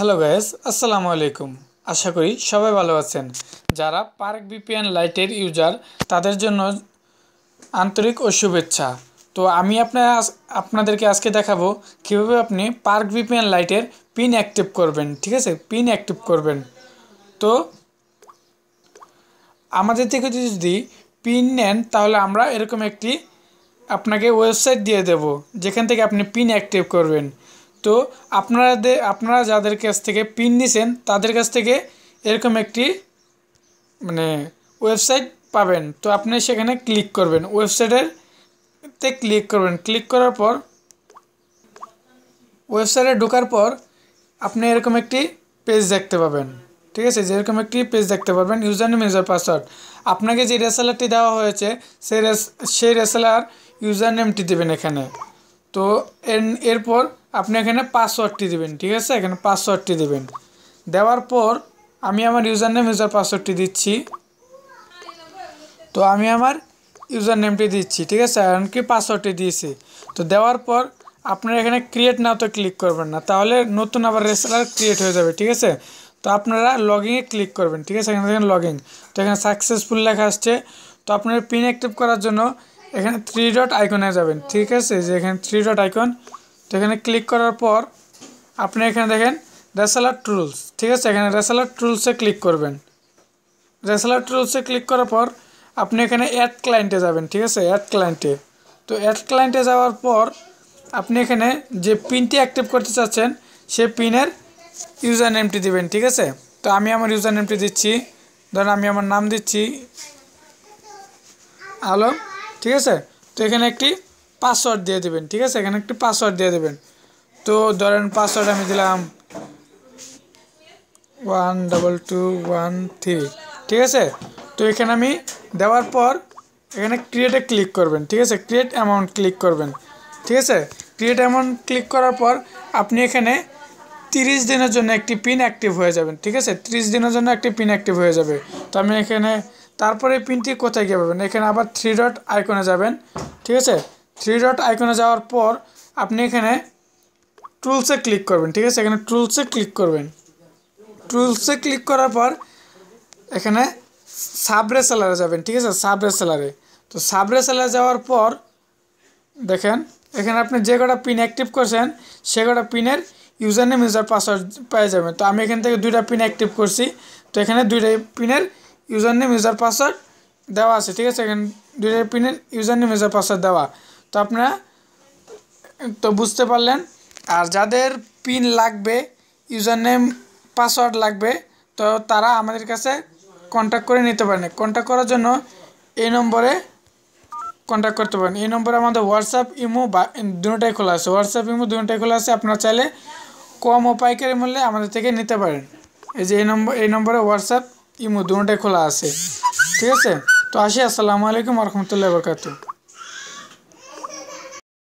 hello guys আসসালামু আলাইকুম আশা করি সবাই ভালো আছেন যারা পার্ক বিপিএন লাইটের ইউজার তাদের জন্য আন্তরিক ও শুভেচ্ছা তো আমি আপনার আপনাদেরকে আজকে দেখাবো কীভাবে আপনি পার্ক ভিপিএন লাইটের পিন অ্যাক্টিভ করবেন ঠিক আছে পিন অ্যাক্টিভ করবেন তো আমাদের থেকে যদি পিন নেন তাহলে আমরা এরকম একটি আপনাকে ওয়েবসাইট দিয়ে দেব যেখান থেকে আপনি পিন অ্যাক্টিভ করবেন তো আপনারা আপনারা যাদের কাছ থেকে পিন নিছেন তাদের কাছ থেকে এরকম একটি মানে ওয়েবসাইট পাবেন তো আপনি সেখানে ক্লিক করবেন ওয়েবসাইটের তে ক্লিক করবেন ক্লিক করার পর ওয়েবসাইটে ঢোকার পর আপনি এরকম একটি পেজ দেখতে পাবেন ঠিক আছে যেরকম একটি পেজ দেখতে পারবেন ইউজার নেম ইউজার পাসওয়ার্ড আপনাকে যে রেসেলারটি দেওয়া হয়েছে সেই রেস সেই রেসেলার ইউজার নেমটি দেবেন এখানে তো এর এরপর আপনি এখানে পাসওয়ার্ডটি দেবেন ঠিক আছে এখানে পাসওয়ার্ডটি দেবেন দেওয়ার পর আমি আমার ইউজার নেম ইউজার পাসওয়ার্ডটি দিচ্ছি তো আমি আমার ইউজার নেমটি দিচ্ছি ঠিক আছে এমনকি পাসওয়ার্ডটি দিয়েছি তো দেওয়ার পর আপনারা এখানে ক্রিয়েট নাও তো ক্লিক করবেন না তাহলে নতুন আবার রেসলার ক্রিয়েট হয়ে যাবে ঠিক আছে তো আপনারা লগিংয়ে ক্লিক করবেন ঠিক আছে এখানে দেখেন লগিং তো এখানে সাকসেসফুল লেখা আসছে তো আপনার পিন অ্যাক্টিভ করার জন্য এখানে থ্রি ডট আইকনে যাবেন ঠিক আছে যে এখানে থ্রি ডট আইকন তো এখানে ক্লিক করার পর আপনি এখানে দেখেন রেসালার টুলস ঠিক আছে এখানে রেসালার টুলসে ক্লিক করবেন রেসালার টুলসে ক্লিক করার পর আপনি এখানে অ্যাড ক্লায়েন্টে যাবেন ঠিক আছে অ্যাড ক্লায়েন্টে তো অ্যাড ক্লায়েন্টে যাওয়ার পর আপনি এখানে যে পিনটি অ্যাক্টিভ করতে চাচ্ছেন সে পিনের ইউজার নেমটি দেবেন ঠিক আছে তো আমি আমার ইউজার নেমটি দিচ্ছি ধরুন আমি আমার নাম দিচ্ছি আলম ঠিক আছে তো এখানে একটি পাসওয়ার্ড দিয়ে দেবেন ঠিক আছে এখানে একটি পাসওয়ার্ড দিয়ে দেবেন তো ধরেন পাসওয়ার্ড আমি দিলাম one double two one three ঠিক আছে তো এখানে আমি দেওয়ার পর এখানে ক্রিয়েটে ক্লিক করবেন ঠিক আছে ক্রিয়েট অ্যামাউন্ট ক্লিক করবেন ঠিক আছে ক্রিয়েট অ্যামাউন্ট ক্লিক করার পর আপনি এখানে তিরিশ দিনের জন্য একটি পিন অ্যাক্টিভ হয়ে যাবেন ঠিক আছে তিরিশ দিনের জন্য একটি পিন অ্যাক্টিভ হয়ে যাবে তো আমি এখানে তারপরে পিনটি কোথায় গিয়ে পাবেন এখানে আবার থ্রি ডট আইকনে যাবেন ঠিক আছে থ্রি ডট আইকনে যাওয়ার পর আপনি এখানে টুলসে ক্লিক করবেন ঠিক আছে এখানে টুলসে ক্লিক করবেন টুলসে ক্লিক করার পর এখানে সাবরে সেলারে যাবেন ঠিক আছে সাবরে সেলারে তো সাবরে সেলারে যাওয়ার পর দেখেন এখানে আপনি যে কটা পিন অ্যাক্টিভ করছেন সে কটা পিনের ইউজার নেম ইউজার পাসওয়ার্ড পেয়ে যাবেন তো আমি এখান থেকে দুইটা পিন অ্যাক্টিভ করছি তো এখানে দুইটা পিনের ইউজার নেম ইউজার পাসওয়ার্ড দেওয়া আছে ঠিক আছে এখানে দুইটার পিনের ইউজার নেম ইউজার পাসওয়ার্ড দেওয়া তো আপনারা তো বুঝতে পারলেন আর যাদের পিন লাগবে ইউজার নেম পাসওয়ার্ড লাগবে তো তারা আমাদের কাছে কন্ট্যাক্ট করে নিতে পারেন কন্ট্যাক্ট করার জন্য এই নম্বরে কন্ট্যাক্ট করতে পারেন এই নম্বরে আমাদের হোয়াটসঅ্যাপ ইমো বা দুটাই খোলা আছে হোয়াটসঅ্যাপ ইমো দুটাই খোলা আছে আপনারা চাইলে কম ও পাইকারি মূল্যে আমাদের থেকে নিতে পারেন এই যে এই নম্বর এই নম্বরে হোয়াটসঅ্যাপ ইমো দন্ডে খোলা আছে ঠিক আছে তো আসি আসসালামু আলাইকুম ওয়া রাহমাতুল্লাহি ওয়া বারাকাতু